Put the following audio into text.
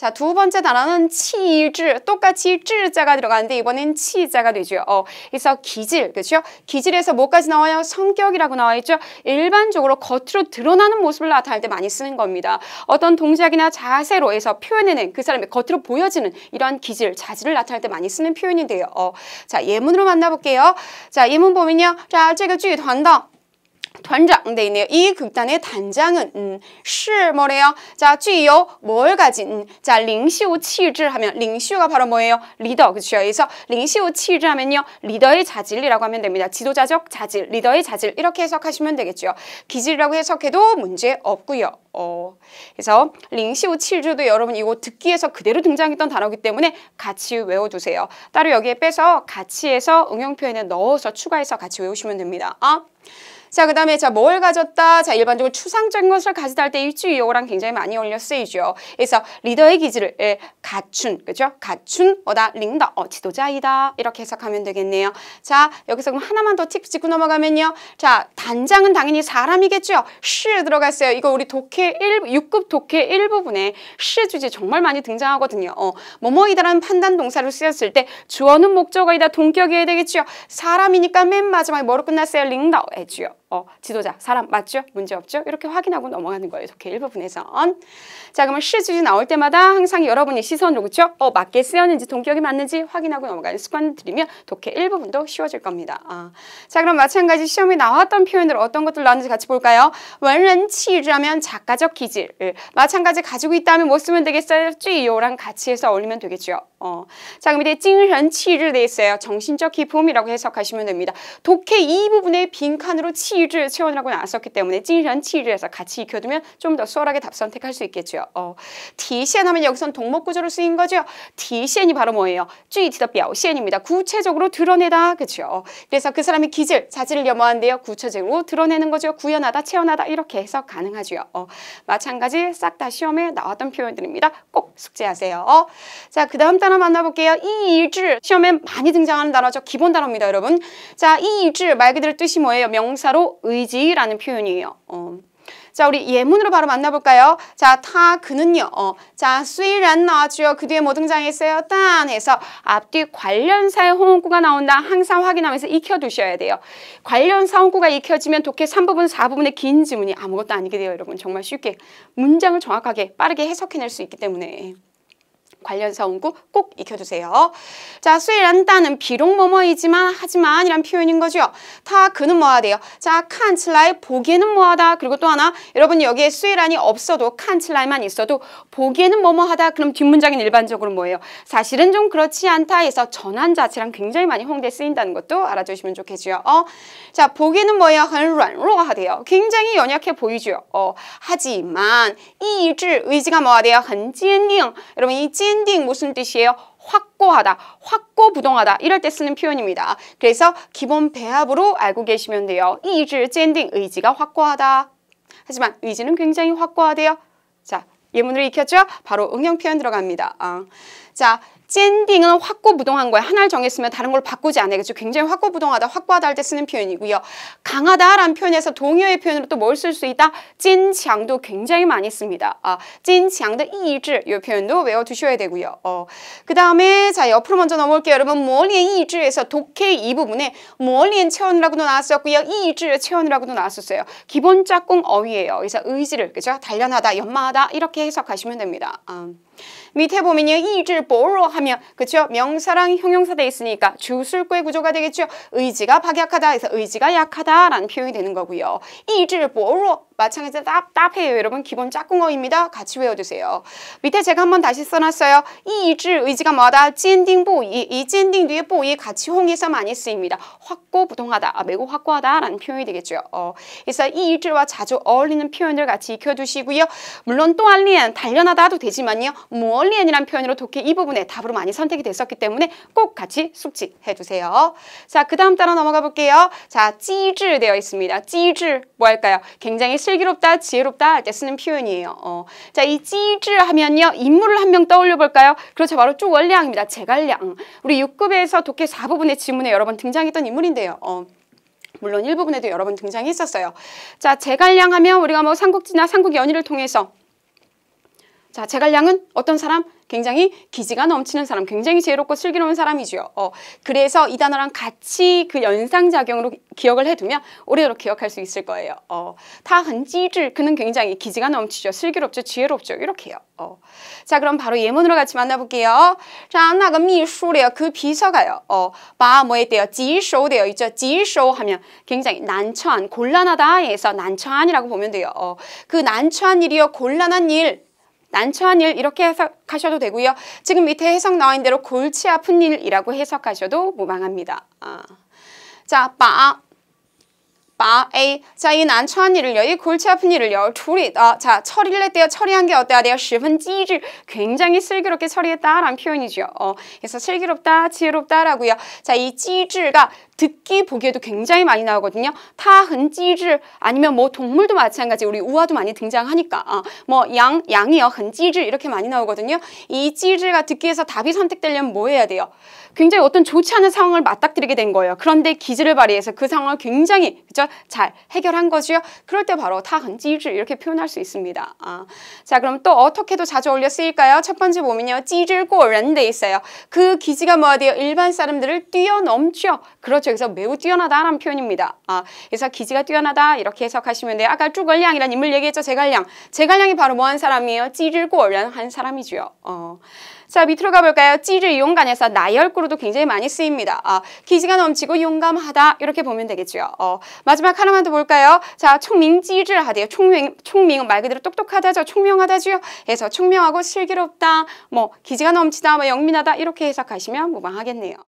자, 두 번째 단어는 치즈. 똑같이 쯔자가 들어가는데 이번엔 치자가 되죠. 어, 그래서 기질, 그렇죠? 기질에서 뭐까지 나와요? 성격이라고 나와 있죠. 일반적으로 겉으로 드러나는 모습을 나타낼 때 많이 쓰는 겁니다. 어떤 동작이나 자세로 해서 표현해낸 그 사람의 겉으로 보여지는 이러한 기질, 자질을 나타낼 때 많이 쓰는 표현인데요. 어, 자, 예문으로 만나볼게요. 자, 예문 보면요. 자, 제가 쥐 한다. 단장 돼 있네요. 이 극단의 단장은 음, 시 뭐래요? 자, 쥐요뭘 가진? 자, 링시우 치즈 하면 링시우가 바로 뭐예요? 리더 그렇죠? 그래서 링시우 치즈 하면요 리더의 자질이라고 하면 됩니다. 지도자적 자질, 리더의 자질 이렇게 해석하시면 되겠죠. 기질이라고 해석해도 문제 없고요. 어, 그래서 링시우 칠즈도 여러분 이거 듣기에서 그대로 등장했던 단어기 때문에 같이 외워두세요. 따로 여기에 빼서 같이해서 응용 표현에 넣어서 추가해서 같이 외우시면 됩니다. 아? 어? 자, 그 다음에 자, 뭘 가졌다? 자, 일반적으로 추상적인 것을 가지다 할 때 일주의 요거랑 굉장히 많이 어울려 쓰이죠. 그래서 리더의 기질을 예, 갖춘, 그죠? 갖춘, 어다, 링더, 어, 지도자이다. 이렇게 해석하면 되겠네요. 자, 여기서 그럼 하나만 더팁 짚고 넘어가면요. 자, 단장은 당연히 사람이겠죠? 시 들어갔어요. 이거 우리 독해 1, 6급 독해 1부분에 시 주제 정말 많이 등장하거든요. 어, 뭐뭐이다라는 판단 동사로 쓰였을 때 주어는 목적어이다. 동격이어야 되겠죠? 사람이니까 맨 마지막에 뭐로 끝났어요? 링더에지요. 어, 지도자, 사람 맞죠? 문제 없죠? 이렇게 확인하고 넘어가는 거예요. 이렇게 일부분에선. 자, 그러면 시주지 나올 때마다 항상 여러분의 시선으로 그죠 어, 맞게 쓰였는지 동격이 맞는지 확인하고 넘어가는 습관을 들이면 독해 일부분도 쉬워질 겁니다. 아. 자, 그럼 마찬가지 시험에 나왔던 표현으로 어떤 것들 나왔는지 같이 볼까요? 원런치라면 작가적 기질. 예. 마찬가지 가지고 있다면 뭐 쓰면 되겠어요? 쥐요랑 같이 해서 어울리면 되겠죠. 어. 자, 그럼 이제 찡한 치즈도 있어요. 정신적 기쁨이라고 해석하시면 됩니다. 독해 이 부분에 빈칸으로 치즈 채원이라고 나왔었기 때문에 찡한 치즈에서 같이 익혀두면 좀 더 수월하게 답 선택할 수 있겠죠. 어. 디시엔 하면 여기선 동목 구조로 쓰인 거죠. 디시엔이 바로 뭐예요? 쥐티더 뼈시엔입니다. 구체적으로 드러내다. 그렇죠. 그래서 그 사람의 기질, 자질을 염화한대요 구체적으로 드러내는 거죠. 구현하다, 채원하다 이렇게 해석 가능하죠. 어. 마찬가지 싹 다 시험에 나왔던 표현들입니다. 꼭 숙제하세요. 어. 자, 그 다음 단 단어 만나볼게요. 이일주 시험에 많이 등장하는 단어죠. 기본 단어입니다, 여러분. 자, 이일주 말 그대로 뜻이 뭐예요? 명사로 의지라는 표현이에요. 어. 자, 우리 예문으로 바로 만나볼까요? 자, 타, 그는요. 어, 자, 수일란 나왔죠. 그 뒤에 뭐 등장했어요? 딴 해서 앞뒤 관련사의 호응구가 나온다. 항상 확인하면서 익혀두셔야 돼요. 관련사 호구가 익혀지면 독해 3부분, 4부분의 긴 지문이 아무것도 아니게 돼요. 여러분 정말 쉽게 문장을 정확하게 빠르게 해석해낼 수 있기 때문에. 관련 사원구 꼭 익혀두세요. 자, 수일란다는 비록 뭐뭐이지만 하지만 이란 표현인 거죠. 다 그는 뭐하 대요 자, 칸츠라이 보기에는 뭐하다. 그리고 또 하나 여러분 여기에 수일란이 없어도 칸츠라이만 있어도 보기에는 뭐뭐하다. 그럼 뒷문장은 일반적으로 뭐예요? 사실은 좀 그렇지 않다 해서 전환 자체랑 굉장히 많이 홍대에 쓰인다는 것도 알아두시면좋겠죠 어? 자, 보기에는 뭐예요? 한软弱하대요 굉장히 연약해 보이죠. 어, 하지만 이일 의지가 뭐하대요很坚定. 여러분 이坚 standing 무슨 뜻이에요? 확고하다, 확고부동하다 이럴 때 쓰는 표현입니다. 그래서 기본 배합으로 알고 계시면 돼요. 이즈, standing, 의지가 확고하다. 하지만 의지는 굉장히 확고하대요. 자, 예문을 익혔죠? 바로 응용 표현 들어갑니다. 아. 자, 샌딩은 확고부동한 거예요. 하나를 정했으면 다른 걸 바꾸지 않아요. 그렇죠? 굉장히 확고부동하다, 확고하다 할 때 쓰는 표현이고요. 강하다라는 표현에서 동요의 표현으로 또 뭘 쓸 수 있다? 찐强도 굉장히 많이 씁니다. 아, 찐强도 이질 이 표현도 외워두셔야 되고요. 어, 그 다음에 자 옆으로 먼저 넘어올게요. 여러분 머리의 이질에서 독해 이 부분에 머리엔 체온이라고도 나왔었고요. 이질 체온이라고도 나왔었어요. 기본 짝꿍 어휘예요. 그래서 의지를 그죠? 단련하다, 연마하다 이렇게 해석하시면 됩니다. 아. 밑에 보면요. 이질 b 로 r 하면 그렇죠? 명사랑 형용사 돼 있으니까 주술구의 구조가 되겠죠. 의지가 박약하다 해서 의지가 약하다라는 표현이 되는 거고요. 이질 b 로 마찬가지로 따 답해요. 여러분 기본 짝꿍어입니다. 같이 외워주세요. 밑에 제가 한번 다시 써놨어요. 이지 이 의지가 뭐다? 찐딩보 이, 이 찐딩 뒤에 보이 같이 홍에서 많이 쓰입니다. 확고부동하다. 아, 매우 확고하다라는 표현이 되겠죠. 어, 그래서 이지와 이 자주 어울리는 표현들 같이 익혀두시고요. 물론 또알리엔 단련하다 도 되지만요. 무얼리엔이란 뭐 표현으로 독해 이 부분에 답으로 많이 선택이 됐었기 때문에 꼭 같이 숙지해주세요. 자, 그 다음 단어 넘어가 볼게요. 자, 찌질 되어 있습니다. 찌질 뭐 할까요? 굉장히 슬기롭다, 지혜롭다 이렇게 쓰는 표현이에요. 어. 자, 이찌질 하면요. 인물을 한 명 떠올려 볼까요? 그렇죠. 바로 쭉원량입니다. 제갈량. 우리 6급에서 독해 4부분의 지문에 여러 번 등장했던 인물인데요. 어. 물론 일부분에도 여러 번 등장했었어요. 자, 제갈량 하면 우리가 뭐 삼국지나 삼국연의를 통해서 자, 제갈량은 어떤 사람? 굉장히 기지가 넘치는 사람, 굉장히 지혜롭고 슬기로운 사람이지요. 어, 그래서 이 단어랑 같이 그 연상작용으로 기억을 해두면 오래도록 기억할 수 있을 거예요. 어, 다한지질 그는 굉장히 기지가 넘치죠. 슬기롭죠. 지혜롭죠. 이렇게요. 어. 자, 그럼 바로 예문으로 같이 만나볼게요. 자, 나가 미술이요. 그 비서가요. 어, 마 뭐에 대요? 지쇼대어 있죠. 지쇼 하면 굉장히 난처한, 곤란하다에서 난처한이라고 보면 돼요. 어, 그 난처한 일이요. 곤란한 일. 난처한 일 이렇게 해석하셔도 되고요. 지금 밑에 해석 나와있는 대로 골치 아픈 일이라고 해석하셔도 무방합니다. 아. 자, 빠八 아, A， 자이난 처한 일을요이 골치 아픈 일을요 둘이 어, 자, 처리를 했대요. 처리한 게 어때야 돼요? 10분 찌질. 굉장히 슬기롭게 처리했다라는 표현이죠. 어, 그래서 슬기롭다, 지혜롭다라고요. 자, 이 찌질가 듣기 보기에도 굉장히 많이 나오거든요. 타흔 찌질 아니면 뭐 동물도 마찬가지 우리 우화도 많이 등장하니까 어, 뭐양 양이요 흔 찌질 이렇게 많이 나오거든요. 이 찌질가 듣기에서 답이 선택되려면 뭐 해야 돼요? 굉장히 어떤 좋지 않은 상황을 맞닥뜨리게 된 거예요. 그런데 기질을 발휘해서 그 상황을 굉장히 그죠 잘 해결한 거지요. 그럴 때 바로 타한찌질 이렇게 표현할 수 있습니다. 아. 자 그럼 또 어떻게도 자주 올려 쓰일까요? 첫 번째 보면요. 찌질골이라는 데 있어요. 그 기지가 뭐어디요 일반 사람들을 뛰어넘죠. 그렇죠. 그래서 매우 뛰어나다라는 표현입니다. 아, 그래서 기지가 뛰어나다 이렇게 해석하시면 돼요. 아까 쭈걸량이라는 인물 얘기했죠. 제갈량. 제갈량이 바로 뭐 한 사람이에요? 찌질골이라는 한사람이죠 어. 자, 밑으로 가볼까요? 찌를 이용간에서 나열구로도 굉장히 많이 쓰입니다. 아, 기지가 넘치고 용감하다 이렇게 보면 되겠죠. 어, 마지막 하나만 더 볼까요? 자, 총명찌를 하대요. 총명, 총명은 말 그대로 똑똑하다죠. 총명하다죠. 해서 총명하고 슬기롭다, 뭐 기지가 넘치다, 뭐 영민하다 이렇게 해석하시면 무방하겠네요.